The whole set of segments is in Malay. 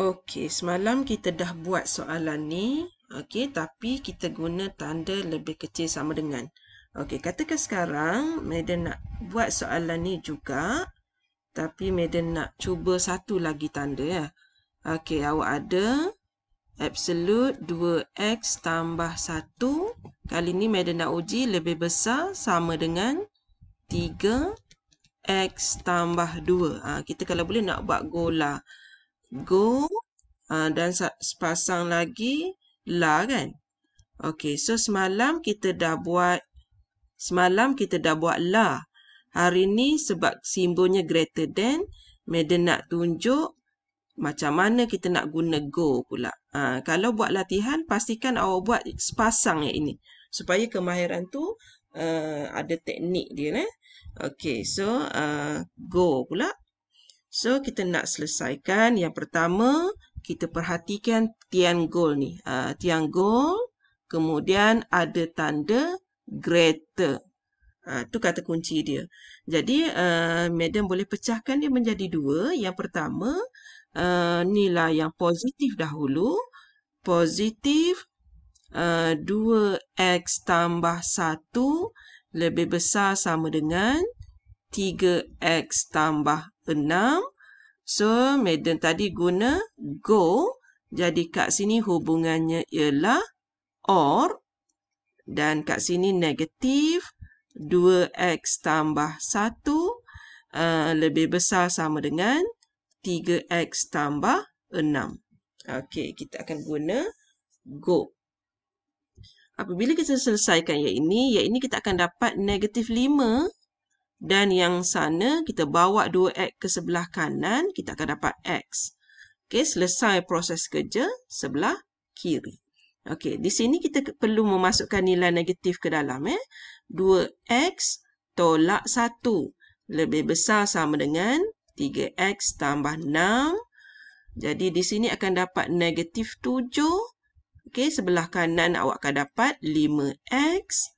Okey, semalam kita dah buat soalan ni. Okey, tapi kita guna tanda lebih kecil sama dengan. Okey, katakan sekarang Madam nak buat soalan ni juga. Tapi Madam nak cuba satu lagi tanda ya. Okey, awak ada absolute 2x tambah 1. Kali ni Madam nak uji lebih besar sama dengan 3x tambah 2. Ha, ah, kita kalau boleh nak buat golah go uh, dan sepasang lagi la kan okey so semalam kita dah buat semalam kita dah buat la hari ni sebab simbolnya greater than Madam nak tunjuk macam mana kita nak guna go pula. Ha, kalau buat latihan, pastikan awak buat sepasang yang ini. Supaya kemahiran tu uh, ada teknik dia. Eh? Okay, so uh, go pula. Uh, So, kita nak selesaikan yang pertama, kita perhatikan tiang gol ni. Uh, tiang gol. kemudian ada tanda greater. Itu ah, uh, kata kunci dia. Jadi, uh, ah, madam boleh pecahkan dia menjadi dua. Yang pertama, uh, nilai yang positif dahulu. Positif uh, 2x tambah 1 lebih besar sama dengan 0. 3x tambah 6. So, Madam tadi guna go. Jadi, kat sini hubungannya ialah or. Dan kat sini negatif 2x tambah 1. Uh, eh, lebih besar sama dengan 3x tambah 6. Okey, kita akan guna go. Apabila kita selesaikan yang ini, yang ini kita akan dapat negatif 5 dan yang sana kita bawa 2x ke sebelah kanan, kita akan dapat x. Okey, selesai proses kerja sebelah kiri. Okey, di sini kita perlu memasukkan nilai negatif ke dalam. Eh. 2x tolak 1 lebih besar sama dengan 3x tambah 6. Jadi di sini akan dapat negatif 7. Okey, sebelah kanan awak akan dapat 5x.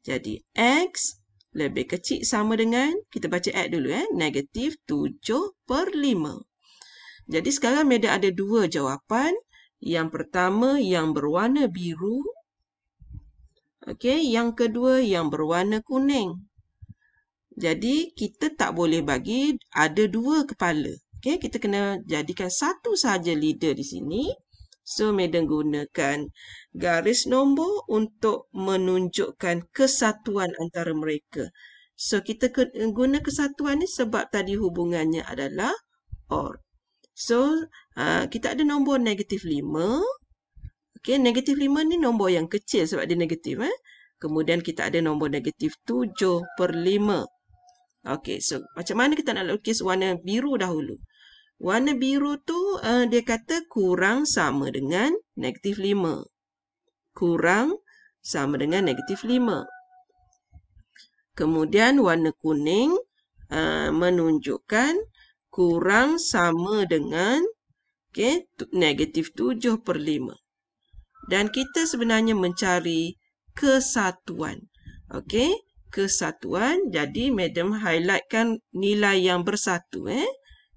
Jadi x lebih kecil sama dengan, kita baca add dulu, eh, negatif 7 per 5. Jadi sekarang media ada dua jawapan. Yang pertama yang berwarna biru. Okey, yang kedua yang berwarna kuning. Jadi kita tak boleh bagi ada dua kepala. Okey, kita kena jadikan satu sahaja leader di sini. So, Madam menggunakan garis nombor untuk menunjukkan kesatuan antara mereka. So, kita guna kesatuan ni sebab tadi hubungannya adalah OR. So, ah, kita ada nombor negatif 5. Okay, negatif 5 ni nombor yang kecil sebab dia negatif. Eh? Kemudian kita ada nombor negatif 7 per 5. Okay, so macam mana kita nak lukis warna biru dahulu? warna biru tu uh, dia kata kurang sama dengan negatif lima Kurang sama dengan negatif lima Kemudian warna kuning uh, menunjukkan kurang sama dengan okay, negatif tujuh per lima Dan kita sebenarnya mencari kesatuan. Okey, kesatuan. Jadi, Madam highlightkan nilai yang bersatu. Eh?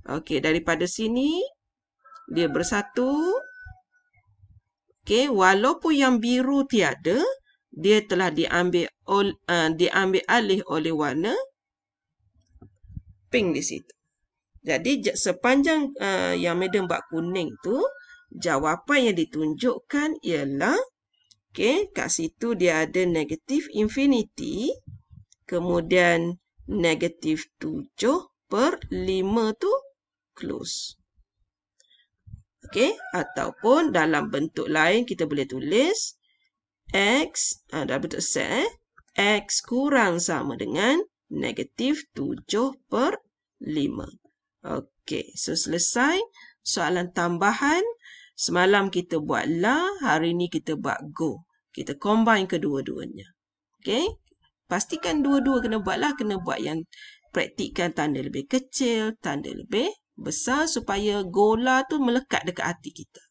Okey, daripada sini dia bersatu. Okey, walaupun yang biru tiada, dia telah diambil ol, uh, diambil alih oleh warna pink di situ. Jadi sepanjang uh, yang medium buat kuning tu, jawapan yang ditunjukkan ialah okey, kat situ dia ada negatif infinity kemudian negatif 7 per 5 tu close. Okey, ataupun dalam bentuk lain kita boleh tulis x, uh, dalam bentuk set, eh? x kurang sama dengan negatif 7 per 5. Okey, so selesai soalan tambahan. Semalam kita buat la, hari ini kita buat go. Kita combine kedua-duanya. Okey, pastikan dua-dua kena buat lah, kena buat yang praktikan tanda lebih kecil, tanda lebih besar supaya gola tu melekat dekat hati kita.